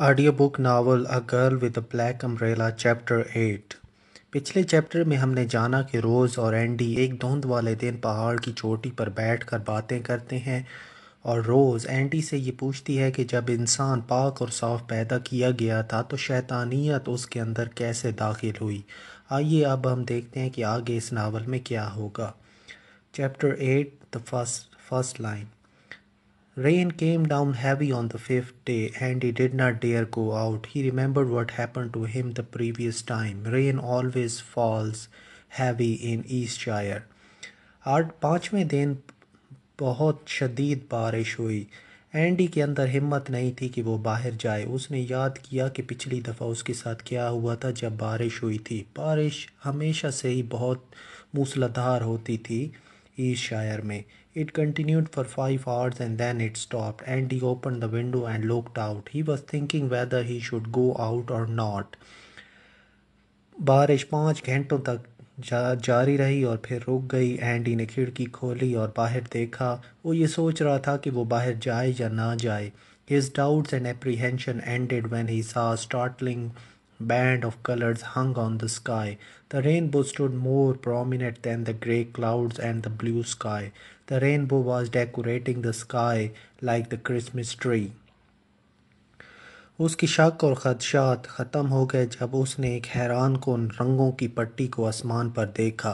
Book novel a girl with a black umbrella chapter eight पिछले chapter में हमने जाना कि रोज़ और एंडी एक धुंध वाले दिन पहाड़ की चोटी पर बैठ कर बातें करते हैं और रोज़ एंडी से ये पूछती है कि जब इंसान पाक और साफ पैदा किया गया था तो शैतानियत उसके अंदर कैसे दाखिल हुई आइए अब हम देखते हैं कि आगे इस नावल में क्या होगा chapter eight the first first line Rain came down heavy on the fifth day, and he did not dare go out. He remembered what happened to him the previous time. Rain always falls heavy in East Shire. आठ पाँचवें दिन बहुत शदीद बारिश हुई Andy के अंदर हिम्मत नहीं थी कि वो बाहर जाए उसने याद किया कि पिछली दफ़ा उसके साथ क्या हुआ था जब बारिश हुई थी बारिश हमेशा से ही बहुत मूसलाधार होती थी ईस्ट शायर में It continued for five hours and then it stopped. Andy opened the window and looked out. He was thinking whether he should go out or not. बारिश पाँच घंटों तक जा, जारी रही और फिर रुक गई एंडी ने खिड़की खोली और बाहर देखा वो ये सोच रहा था कि वो बाहर जाए या ना जाए His doubts and apprehension ended when he saw a startling band of colors hung on the sky. The rainbow stood more prominent than the gray clouds and the blue sky. The rainbow was decorating the sky like the Christmas tree. उसकी शक और खदशात ख़त्म हो गए जब उसने एक हैरान कन रंगों की पट्टी को आसमान पर देखा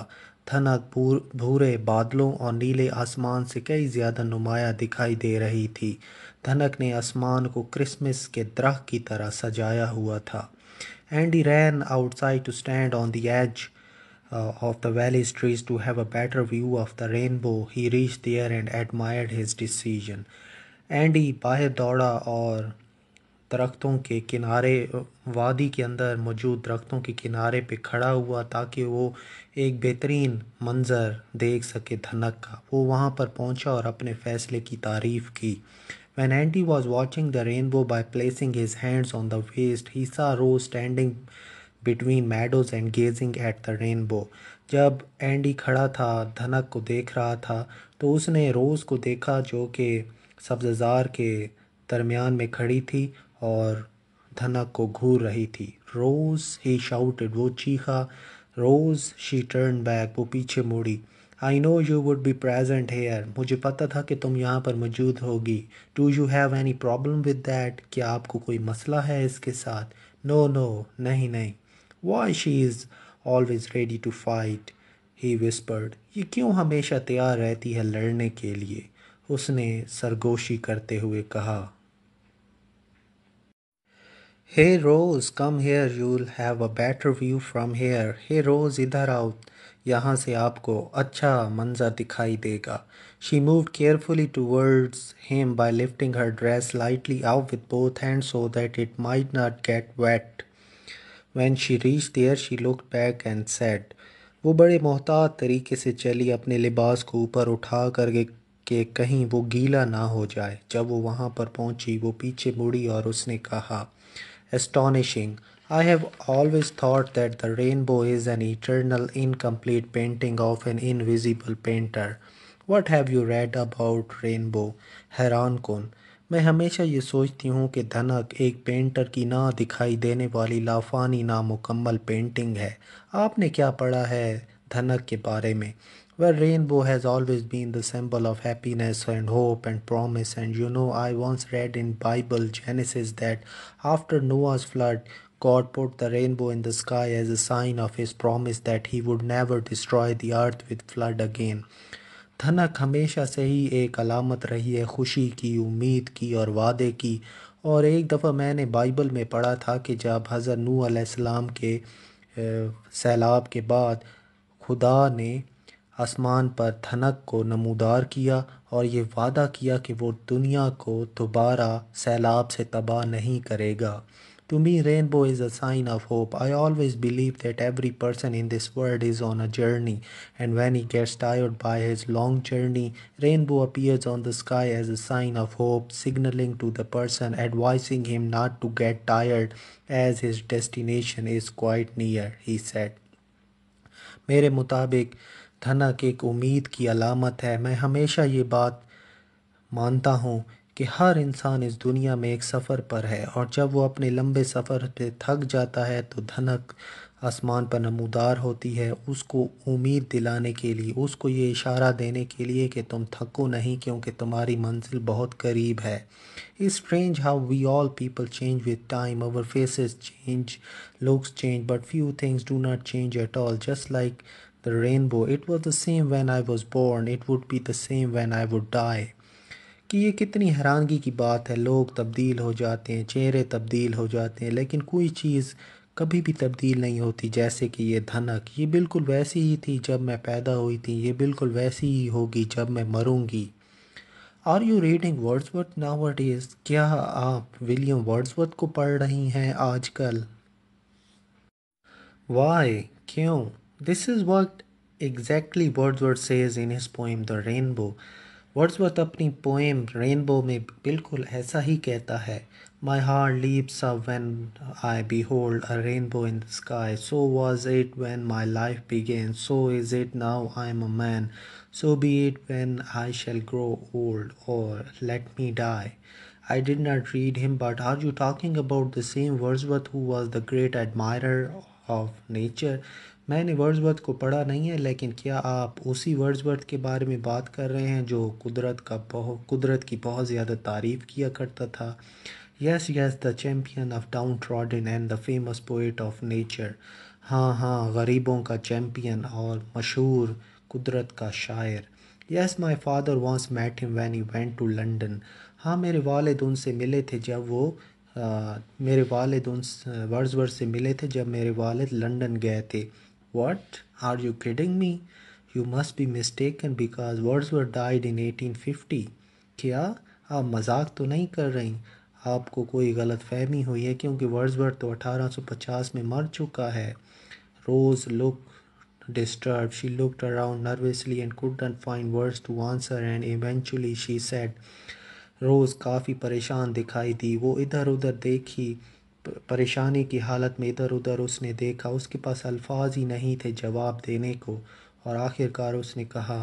थनक भूर, भूरे बादलों और नीले आसमान से कई ज़्यादा नुमाया दिखाई दे रही थी धनक ने आसमान को क्रिसमस के दरख की तरह सजाया हुआ था and he ran outside to stand on the edge uh, of the valley's trees to have a better view of the rainbow. He reached there and admired his decision. And he बाहर दौड़ा और दरख्तों के किनारे वादी के अंदर मौजूद दरख्तों के किनारे पे खड़ा हुआ ताकि वो एक बेहतरीन मंज़र देख सके धनक का वो वहाँ पर पहुँचा और अपने फ़ैसले की तारीफ़ की When Andy was watching the rainbow by placing his hands on the waist, he saw Rose standing between meadows and gazing at the rainbow. जब एंडी खड़ा था धनक को देख रहा था तो उसने रोज़ को देखा जो कि सब्ज़ार के दरमियान में खड़ी थी और धनक को घूर रही थी रोज़ ही शाउटेड वो चीखा रोज़ शी टर्न बैक वो पीछे मुड़ी I know you would be present here मुझे पता था कि तुम यहाँ पर मौजूद होगी do you have any problem with that क्या आपको कोई मसला है इसके साथ नो नो नहीं नहीं why she is always ready to fight he whispered ये क्यों हमेशा तैयार रहती है लड़ने के लिए उसने सरगोशी करते हुए कहा hey Rose come here you'll have a better view from here hey Rose इधर आउट यहाँ से आपको अच्छा मंजर दिखाई देगा she move carefully towards him by lifting her dress lightly out with both hand so that it might not get wet when she reach there she look back and said वो बड़े मोहतात तरीके से चली अपने लिबास को ऊपर उठा कर के कहीं वो गीला ना हो जाए जब वो वहाँ पर पहुँची वो पीछे मुड़ी और उसने कहा astonishing I have always thought that the rainbow is an eternal incomplete painting of an invisible painter. What have you read about rainbow? Heran कौन मैं हमेशा ये सोचती हूँ कि धनक एक पेंटर की ना दिखाई देने वाली लाफानी नामुकम्मल पेंटिंग है आपने क्या पढ़ा है धनक के बारे में Well, rainbow has always been the symbol of happiness and hope and promise. And you know, I once read in Bible Genesis that after Noah's flood, God put the rainbow in the sky as a sign of his promise that he would never destroy the earth with flood again. धनक हमेशा से ही एक अलामत रही है खुशी की उम्मीद की और वादे की और एक दफ़ा मैंने बाइबल में पढ़ा था कि जब हज़र नू आसमाम के सैलाब के बाद खुदा ने आसमान पर धनक को नमूदार किया और ये वादा किया कि वो दुनिया को दोबारा सैलाब से तबाह नहीं करेगा To me, rainbow is a sign of hope. I always believe that every person in this world is on a journey, and when he gets tired by his long journey, rainbow appears on the sky as a sign of hope, signaling to the person, advising him not to get tired as his destination is quite near, he said. मेरे मुताबिक धनक एक उम्मीद की अलामत है मैं हमेशा ये बात मानता हूँ कि हर इंसान इस दुनिया में एक सफ़र पर है और जब वो अपने लंबे सफ़र पे थक जाता है तो धनक आसमान पर नमूदार होती है उसको उम्मीद दिलाने के लिए उसको ये इशारा देने के लिए कि तुम थको नहीं क्योंकि तुम्हारी मंजिल बहुत करीब है इस strange how we all people change with time our faces change looks change but few things do not change at all just like the rainbow it was the same when I was born it would be the same when I would die कि ये कितनी हैरानगी की बात है लोग तब्दील हो जाते हैं चेहरे तब्दील हो जाते हैं लेकिन कोई चीज़ कभी भी तब्दील नहीं होती जैसे कि ये धनक ये बिल्कुल वैसी ही थी जब मैं पैदा हुई थी ये बिल्कुल वैसी ही होगी जब मैं मरूंगी आर यू रीडिंग वर्ड्सवर्थ ना वट इज़ क्या आप विलियम वर्ड्सवर्थ को पढ़ रही हैं आजकल वाई क्यों this is what exactly Wordsworth says in his poem the rainbow Wordsworth अपनी पोएम रेनबो में बिल्कुल ऐसा ही कहता है my heart leaps up when I behold a rainbow in the sky so was it when my life began so is it now I am a man so be it when I shall grow old or let me die I did not read him, but are you talking about the same Wordsworth who was the great admirer of nature, मैंने Wordsworth को पढ़ा नहीं है लेकिन क्या आप उसी Wordsworth के बारे में बात कर रहे हैं जो कुदरत का बहुत कुदरत की बहुत ज़्यादा तारीफ़ किया करता था yes yes the champion of downtrodden and the famous poet of nature हाँ हाँ गरीबों का चैम्पियन और मशहूर कुदरत का शायर yes my father once met him when you went to London हाँ मेरे वालद उनसे मिले थे जब वो आ, मेरे वालद उन वर्ड्सवर्थ से मिले थे जब मेरे वालद लंडन गए थे What? Are you kidding me? You must be mistaken because words were died in 1850. क्या आप मजाक तो नहीं कर रही आपको कोई गलत फहमी हुई है क्योंकि वर्ड्स वर्थ तो पचास में मर चुका है Rose look disturb she looked around nervously and couldn't find words to answer and eventually she said Rose काफ़ी परेशान दिखाई दी वो इधर उधर देखी परेशानी की हालत में इधर उधर उसने देखा उसके पास अल्फाज ही नहीं थे जवाब देने को और आखिरकार उसने कहा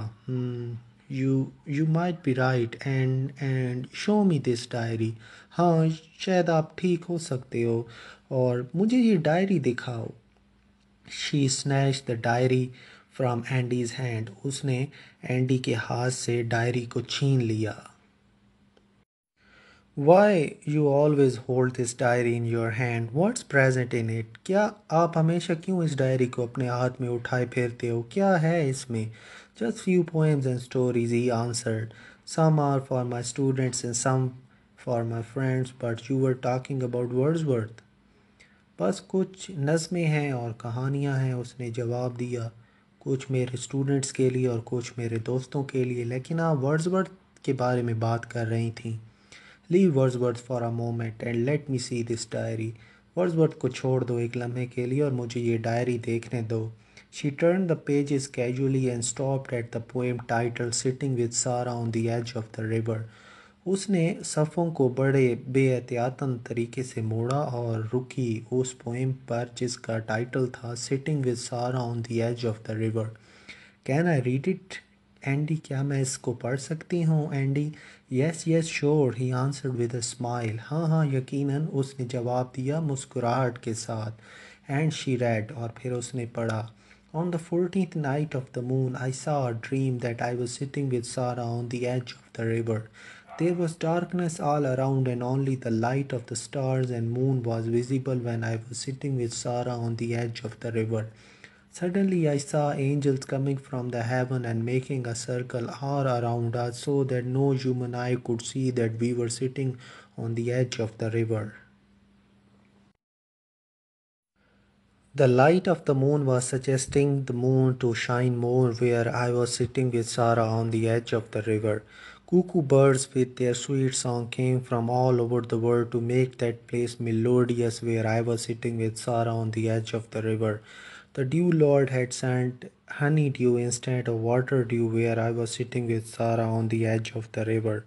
you you might be right and and show me this diary हाँ शायद आप ठीक हो सकते हो और मुझे ये डायरी दिखाओ she snatched the diary from Andy's hand उसने एंडी के हाथ से डायरी को छीन लिया why you always hold this diary in your hand What's present in it क्या आप हमेशा क्यों इस डायरी को अपने हाथ में उठाए फिरते हो क्या है इसमें just few poems and stories he answered some are for my students and some for my friends but you were talking about Wordsworth बस कुछ नज़में हैं और कहानियाँ हैं उसने जवाब दिया कुछ मेरे स्टूडेंट्स के लिए और कुछ मेरे दोस्तों के लिए लेकिन आप वर्ड्सवर्थ के बारे में बात कर रही थी leave Wordsworth for a moment and let me see this diary Wordsworth को छोड़ दो एक लम्हे के लिए और मुझे ये डायरी देखने दो She turned the pages casually and stopped at the poem titled Sitting with Sarah on the Edge of the River. उसने सफ़ों को बड़े बेहतियातन तरीके से मोड़ा और रुकी उस पोएम पर जिसका टाइटल था sitting with Sara on the edge of the river can I read it Andy क्या मैं इसको पढ़ सकती हूँ Andy yes yes sure he answered with a smile हाँ हाँ यकीनन उसने जवाब दिया मुस्कुराहट के साथ एंड शी रेड और फिर उसने पढ़ा on the fortieth night of the moon I saw dream that I was sitting with Sara on the edge of the river there was darkness all around and only the light of the stars and moon was visible when I was sitting with Sara on the edge of the river Suddenly I saw angels coming from the heaven and making a circle all around us so that no human eye could see that we were sitting on the edge of the river. The light of the moon was suggesting the moon to shine more where I was sitting with Sarah on the edge of the river. Cuckoo birds with their sweet song came from all over the world to make that place melodious where I was sitting with Sarah on the edge of the river. The dew lord had sent honey dew instead of water dew where I was sitting with Sarah on the edge of the river.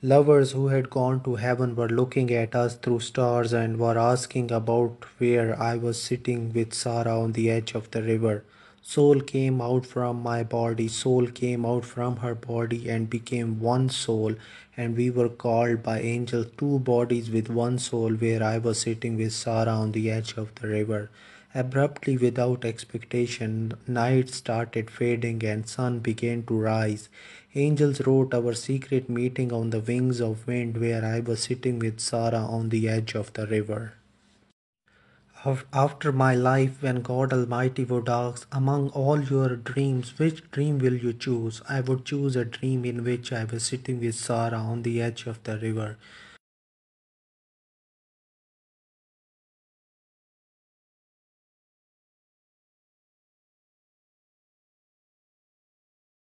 Lovers who had gone to heaven were looking at us through stars and were asking about where I was sitting with Sarah on the edge of the river. Soul came out from my body, soul came out from her body and became one soul and we were called by angels two bodies with one soul where I was sitting with Sarah on the edge of the river. Abruptly, without expectation, night started fading and sun began to rise. Angels wrote our secret meeting on the wings of wind where I was sitting with Sarah on the edge of the river after my life when God Almighty would ask, Among all your dreams, which dream will you choose? I would choose a dream in which I was sitting with Sarah on the edge of the river.